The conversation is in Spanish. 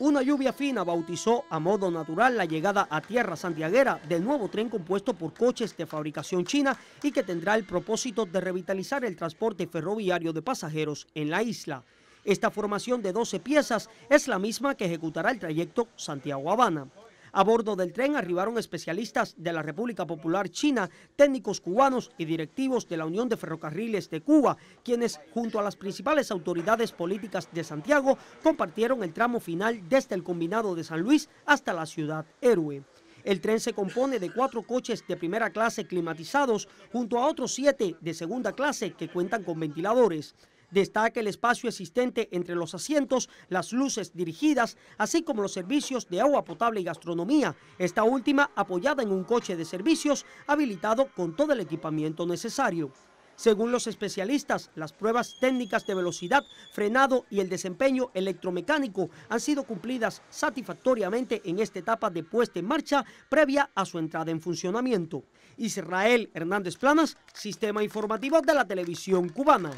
Una lluvia fina bautizó a modo natural la llegada a tierra santiaguera del nuevo tren compuesto por coches de fabricación china y que tendrá el propósito de revitalizar el transporte ferroviario de pasajeros en la isla. Esta formación de 12 piezas es la misma que ejecutará el trayecto Santiago-Habana. A bordo del tren arribaron especialistas de la República Popular China, técnicos cubanos y directivos de la Unión de Ferrocarriles de Cuba, quienes junto a las principales autoridades políticas de Santiago compartieron el tramo final desde el combinado de San Luis hasta la ciudad héroe. El tren se compone de cuatro coches de primera clase climatizados junto a otros siete de segunda clase que cuentan con ventiladores. Destaca el espacio existente entre los asientos, las luces dirigidas, así como los servicios de agua potable y gastronomía, esta última apoyada en un coche de servicios habilitado con todo el equipamiento necesario. Según los especialistas, las pruebas técnicas de velocidad, frenado y el desempeño electromecánico han sido cumplidas satisfactoriamente en esta etapa de puesta en marcha previa a su entrada en funcionamiento. Israel Hernández Planas, Sistema Informativo de la Televisión Cubana.